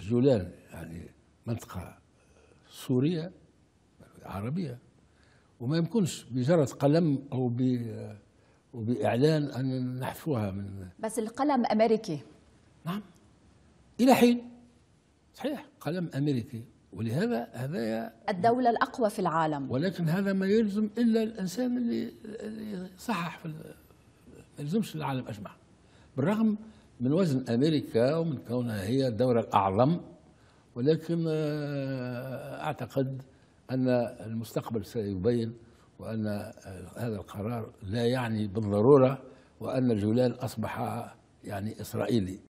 جولان يعني منطقة سورية عربية وما يمكنش بجرد قلم أو ب وبإعلان أن نحفوها من بس القلم أمريكي نعم إلى حين صحيح قلم أمريكي ولهذا هذا الدولة الأقوى في العالم ولكن هذا ما يلزم إلا الإنسان اللي صحح في ما يلزمش العالم أجمع بالرغم من وزن امريكا ومن كونها هي الدوله الاعظم ولكن آه، اعتقد ان المستقبل سيبين وان آه، هذا القرار لا يعني بالضروره وان الجولان اصبح يعني اسرائيلي